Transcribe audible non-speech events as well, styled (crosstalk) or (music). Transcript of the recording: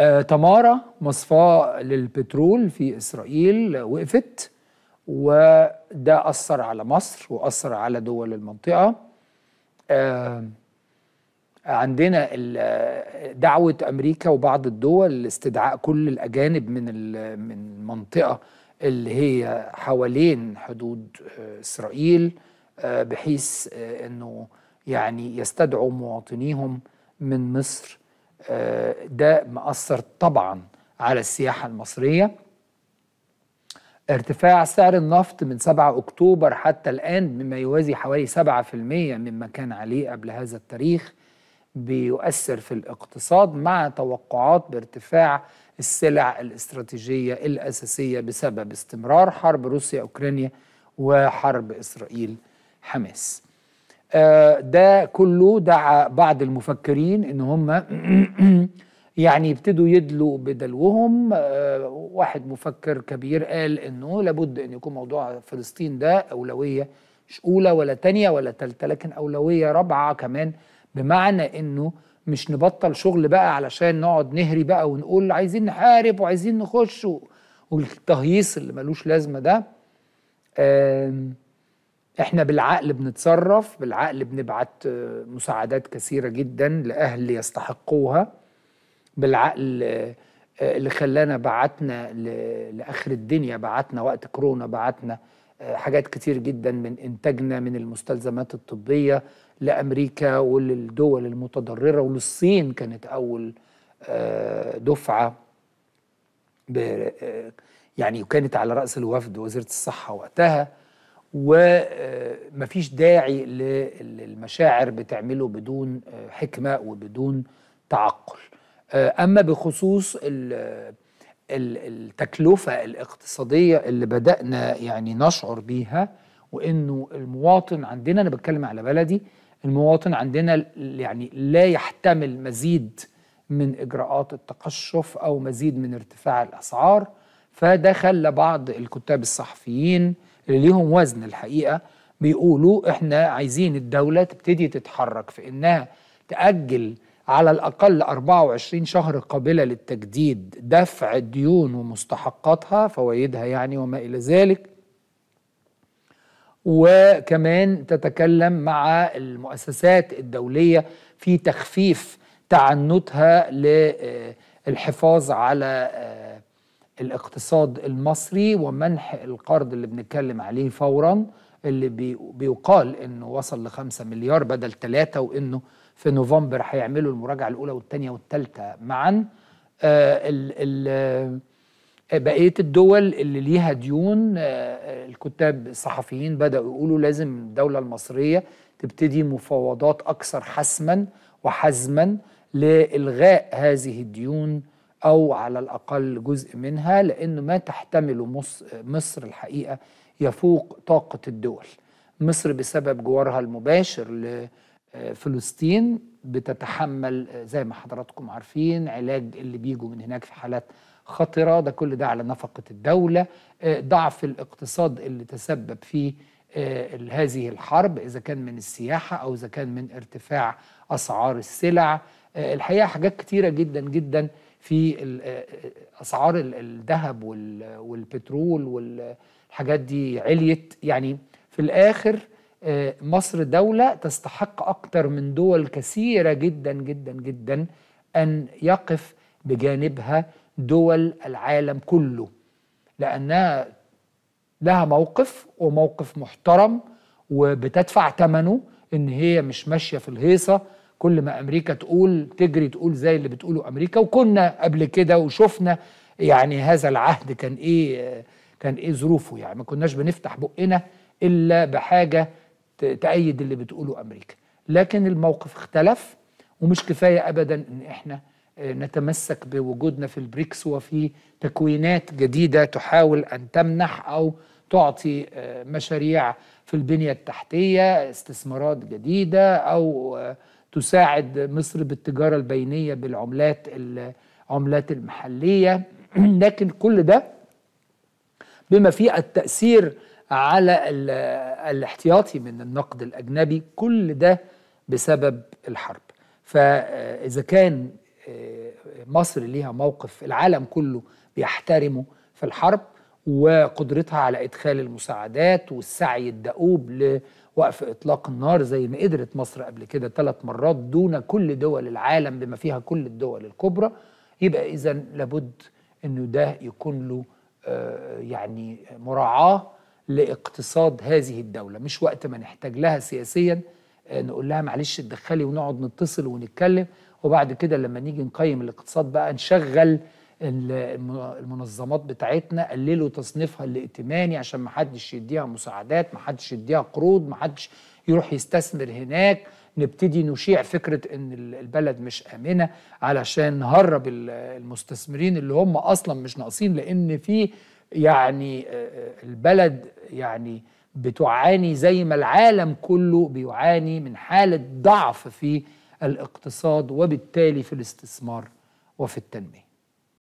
آه، تمارا مصفاة للبترول في إسرائيل وقفت وده أثر على مصر وأثر على دول المنطقة آه، عندنا دعوة أمريكا وبعض الدول لاستدعاء كل الأجانب من من المنطقة اللي هي حوالين حدود آه، إسرائيل بحيث أنه يعني يستدعوا مواطنيهم من مصر آه، ده مأثر طبعا على السياحة المصرية ارتفاع سعر النفط من 7 أكتوبر حتى الآن مما يوازي حوالي 7% مما كان عليه قبل هذا التاريخ بيؤثر في الاقتصاد مع توقعات بارتفاع السلع الاستراتيجية الأساسية بسبب استمرار حرب روسيا أوكرانيا وحرب إسرائيل حماس آه، ده كله دعا بعض المفكرين ان هم (clears throat) يعني يبتدوا يدلوا بدلوهم آه، واحد مفكر كبير قال انه لابد ان يكون موضوع فلسطين ده اولويه مش اولى ولا تانية ولا تالتة لكن اولويه رابعه كمان بمعنى انه مش نبطل شغل بقى علشان نقعد نهري بقى ونقول عايزين نحارب وعايزين نخش والتهييص اللي ملوش لازمه ده احنا بالعقل بنتصرف بالعقل بنبعت آه، مساعدات كثيرة جدا لأهل يستحقوها بالعقل آه، آه، اللي خلانا بعتنا لآخر الدنيا بعتنا وقت كورونا بعتنا حاجات كتير جدا من إنتاجنا من المستلزمات الطبية لأمريكا وللدول المتضررة وللصين كانت أول دفعة يعني وكانت على رأس الوفد وزيرة الصحة وقتها ومفيش آه، داعي للمشاعر بتعمله بدون آه، حكمة وبدون تعقل آه، أما بخصوص التكلفة الاقتصادية اللي بدأنا يعني نشعر بيها وإنه المواطن عندنا أنا بتكلم على بلدي المواطن عندنا يعني لا يحتمل مزيد من إجراءات التقشف أو مزيد من ارتفاع الأسعار فده خلى بعض الكتاب الصحفيين اللي ليهم وزن الحقيقه بيقولوا احنا عايزين الدوله تبتدي تتحرك في انها تاجل على الاقل 24 شهر قابله للتجديد دفع الديون ومستحقاتها فوائدها يعني وما الى ذلك وكمان تتكلم مع المؤسسات الدوليه في تخفيف تعنتها للحفاظ على آه، الاقتصاد المصري ومنح القرض اللي بنتكلم عليه فورا اللي بيقال انه وصل لخمسة مليار بدل ثلاثة وانه في نوفمبر هيعملوا المراجعة الأولى والثانية والثالثة معا آه الـ الـ آه، بقية الدول اللي ليها ديون آه الكتاب الصحفيين بدأوا يقولوا لازم الدولة المصرية تبتدي مفاوضات أكثر حسما وحزما لإلغاء هذه الديون أو على الأقل جزء منها لأنه ما تحتمله مصر الحقيقة يفوق طاقة الدول مصر بسبب جوارها المباشر لفلسطين آه، بتتحمل آه، زي ما حضراتكم عارفين علاج اللي بيجوا من هناك في حالات خطرة ده كل ده على نفقة الدولة آه، ضعف الاقتصاد اللي تسبب فيه هذه الحرب إذا كان من السياحة أو إذا كان من ارتفاع أسعار السلع الحقيقة حاجات كتيرة جدا جدا في اسعار الذهب والبترول والحاجات دي عليت يعني في الاخر مصر دولة تستحق أكتر من دول كثيرة جدا جدا جدا أن يقف بجانبها دول العالم كله لأنها لها موقف وموقف محترم وبتدفع ثمنه إن هي مش ماشية في الهيصة كل ما امريكا تقول تجري تقول زي اللي بتقوله امريكا وكنا قبل كده وشفنا يعني هذا العهد كان ايه كان ايه ظروفه يعني ما كناش بنفتح بقنا الا بحاجه تأيد اللي بتقوله امريكا لكن الموقف اختلف ومش كفايه ابدا ان احنا آه، نتمسك بوجودنا في البريكس وفي تكوينات جديده تحاول ان تمنح او تعطي آه، مشاريع في البنيه التحتيه استثمارات جديده او آه، تساعد مصر بالتجارة البينية بالعملات العملات المحلية (clears throat) لكن كل ده بما فيه التأثير على الاحتياطي من النقد الأجنبي كل ده بسبب الحرب فإذا كان آه، مصر ليها موقف العالم كله بيحترمه في الحرب وقدرتها على إدخال المساعدات والسعي الدؤوب وقف إطلاق النار زي ما قدرت مصر قبل كده ثلاث مرات دون كل دول العالم بما فيها كل الدول الكبرى يبقى إذا لابد أنه ده يكون له آه، يعني مراعاة لاقتصاد هذه الدولة مش وقت ما نحتاج لها سياسيا آه، نقول لها معلش اتدخلي ونقعد نتصل ونتكلم وبعد كده لما نيجي نقيم الاقتصاد بقى نشغل المنظمات بتاعتنا قللوا تصنيفها الائتماني عشان ما حدش يديها مساعدات ما حدش يديها قروض ما حدش يروح يستثمر هناك نبتدي نشيع فكرة ان البلد مش امنة علشان نهرب المستثمرين اللي هم اصلا مش ناقصين لان في يعني آه، آه، البلد يعني بتعاني زي ما العالم كله بيعاني من حالة ضعف في الاقتصاد وبالتالي في الاستثمار وفي التنمية